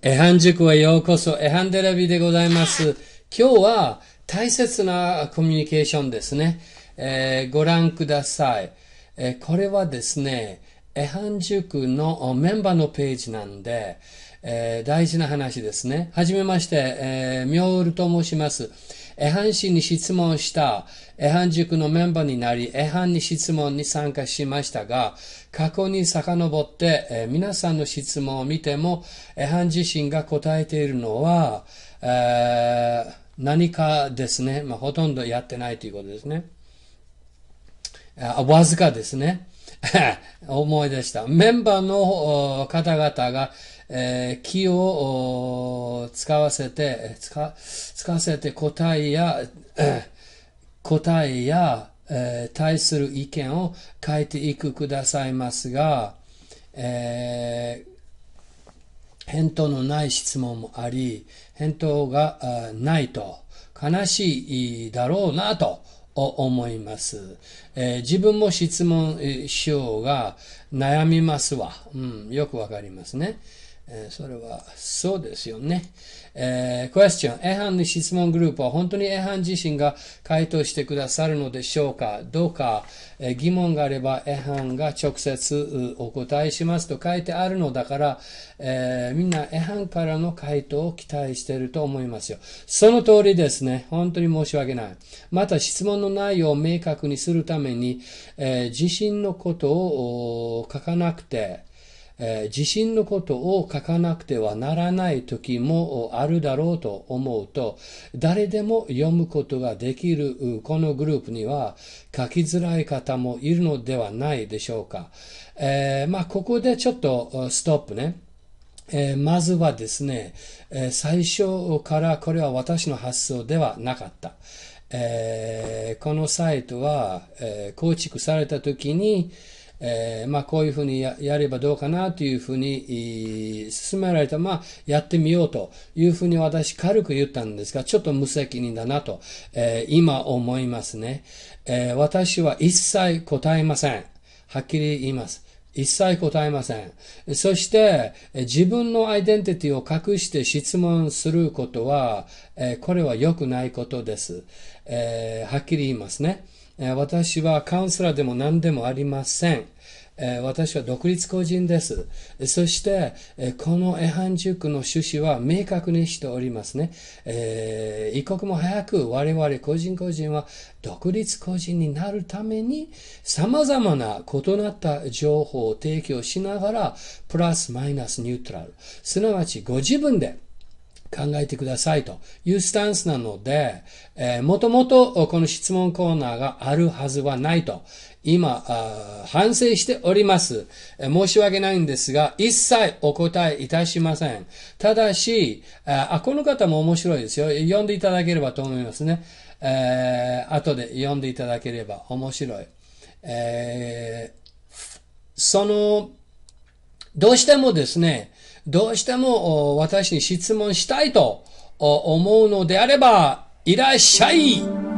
エハン塾へようこそ、エハンデラビでございます。今日は大切なコミュニケーションですね。えー、ご覧ください、えー、これはですね、エハン塾のメンバーのページなんで、えー、大事な話ですね。はじめまして、えー、ミョールと申します。エハン氏に質問した、エハン塾のメンバーになり、エハンに質問に参加しましたが、過去に遡って、えー、皆さんの質問を見ても、エハン自身が答えているのは、えー、何かですね、まあ、ほとんどやってないということですね。あわずかですね。思い出した。メンバーの方々が、えー、気を使わせて使、使わせて答えや、答えや、えー、対する意見を書いていくくださいますが、えー、返答のない質問もあり、返答がないと悲しいだろうなと思います、えー、自分も質問しようが悩みますわ。うん、よくわかりますね。えそれはそうですよね。えー、question。エハンの質問グループは本当にエハン自身が回答してくださるのでしょうかどうか、えー、疑問があればエハンが直接お答えしますと書いてあるのだから、えー、みんなエハンからの回答を期待していると思いますよ。その通りですね。本当に申し訳ない。また質問の内容を明確にするために、え自身のことを書かなくて、え震のことを書かなくてはならない時もあるだろうと思うと、誰でも読むことができるこのグループには書きづらい方もいるのではないでしょうか。えー、まあ、ここでちょっとストップね。えー、まずはですね、え最初からこれは私の発想ではなかった。えこのサイトは、え構築された時に、えー、まあ、こういうふうにやればどうかなというふうに、勧められた、まあ、やってみようというふうに私軽く言ったんですが、ちょっと無責任だなと、えー、今思いますね、えー、私は一切答えません。はっきり言います。一切答えません。そして、自分のアイデンティティを隠して質問することは、これは良くないことです。はっきり言いますね。私はカウンセラーでも何でもありません。私は独立個人です。そして、この絵飯塾の趣旨は明確にしておりますね。えー、一刻も早く我々個人個人は独立個人になるために様々な異なった情報を提供しながら、プラスマイナスニュートラル。すなわちご自分で考えてくださいというスタンスなので、えー、もともとこの質問コーナーがあるはずはないと、今、反省しております、えー、申し訳ないんですが、一切お答えいたしません。ただし、あ、この方も面白いですよ。読んでいただければと思いますね。えー、後で読んでいただければ面白い。えー、その、どうしてもですね、どうしても私に質問したいと思うのであれば、いらっしゃい